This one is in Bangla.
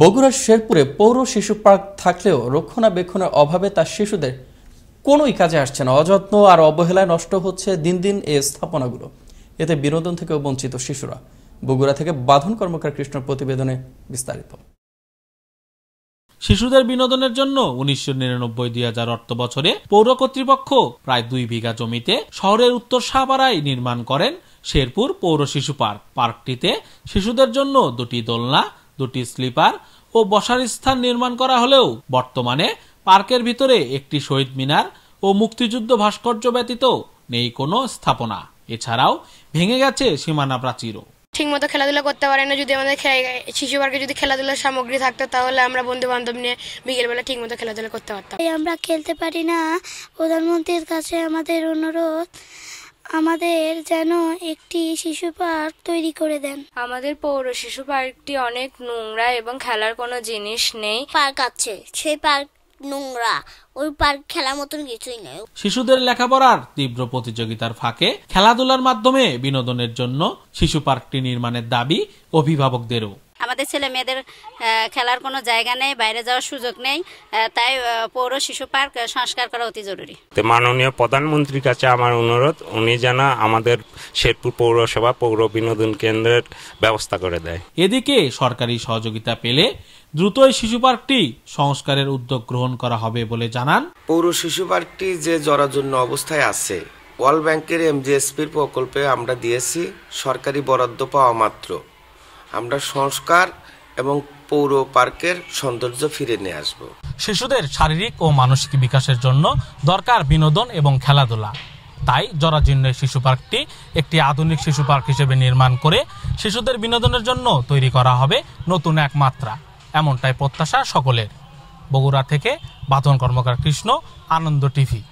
বগুড়ার শেরপুরে পৌর শিশু পার্ক থাকলেও রক্ষণাবেক্ষণের অভাবে তার শিশুদের কোনোই কাজে আসছে না অযত্ন আর অবহেলায় নষ্ট হচ্ছে দিন দিন এই স্থাপনাগুলো এতে বিনোদন থেকেও বঞ্চিত শিশুরা বগুড়া থেকে বাঁধন কর্মকার কৃষ্ণ প্রতিবেদনে বিস্তারিত শিশুদের বিনোদনের জন্য উনিশশো নিরানব্বই দুই হাজার অর্থ বছরে পৌর কর্তৃপক্ষ প্রায় দুই বিঘা জমিতে শহরের উত্তর সাপাড়ায় নির্মাণ করেন শেরপুর পৌর শিশু পার্ক পার্কটিতে শিশুদের জন্য দুটি দোলনা দুটি স্লিপার ও বসার স্থান নির্মাণ করা হলেও বর্তমানে পার্কের ভিতরে একটি শহীদ মিনার ও মুক্তিযুদ্ধ ভাস্কর্য ব্যতীত নেই কোনো স্থাপনা এছাড়াও ভেঙে গেছে সীমানা প্রাচীরও ঠিকমতো খেলাধুলা করতে পারে না যদি আমাদের শিশু পার্কে যদি খেলাধুলার সামগ্রী থাকতো তাহলে আমরা বন্ধু বান্ধব নিয়ে বিকেলবেলা ঠিকমতো খেলাধুলা করতে পারতাম আমরা খেলতে পারি না প্রধানমন্ত্রীর কাছে আমাদের অনুরোধ আমাদের যেন একটি শিশু পার্ক তৈরি করে দেন আমাদের পৌর শিশু পার্কটি অনেক নোংরা এবং খেলার কোনো জিনিস নেই পার্ক আছে সেই পার্ক নোংরা ওই পার্ক খেলার মতন কিছুই নেই শিশুদের লেখাপড়ার তীব্র প্রতিযোগিতার ফাঁকে খেলাধুলার মাধ্যমে বিনোদনের জন্য শিশু পার্কটি নির্মাণের দাবি অভিভাবকদেরও আমাদের ছেলে মেয়েদের খেলার কোনো জায়গা নেই বাইরে যাওয়ার সুযোগ নেই তাই পৌর শিশু পার্ক সংস্কার করা অতি জরুরি মাননীয় প্রধানমন্ত্রীর কাছে আমার অনুরোধ উনি যেন আমাদের শেরপুর পৌরসভা পৌর বিনোদন কেন্দ্রের ব্যবস্থা করে দেয় এদিকে সরকারি সহযোগিতা পেলে দ্রুতই শিশু পার্কটি সংস্কারের উদ্যোগ গ্রহণ করা হবে বলে জানান পৌর শিশু পার্কটি যে জরাজন্য অবস্থায় আছে ওয়ার্ল্ড ব্যাংকের এমজিএসপির প্রকল্পে আমরা দিয়েছি সরকারি বরাদ্দ পাওয়া মাত্র আমরা সংস্কার এবং পৌর পার্কের সৌন্দর্য ফিরে নিয়ে আসব শিশুদের শারীরিক ও মানসিক বিকাশের জন্য দরকার বিনোদন এবং খেলাধুলা তাই জরাজীর্ণ শিশু পার্কটি একটি আধুনিক শিশু পার্ক হিসেবে নির্মাণ করে শিশুদের বিনোদনের জন্য তৈরি করা হবে নতুন এক মাত্রা এমনটাই প্রত্যাশা সকলের বগুড়া থেকে বাতন কর্মকার কৃষ্ণ আনন্দ টিভি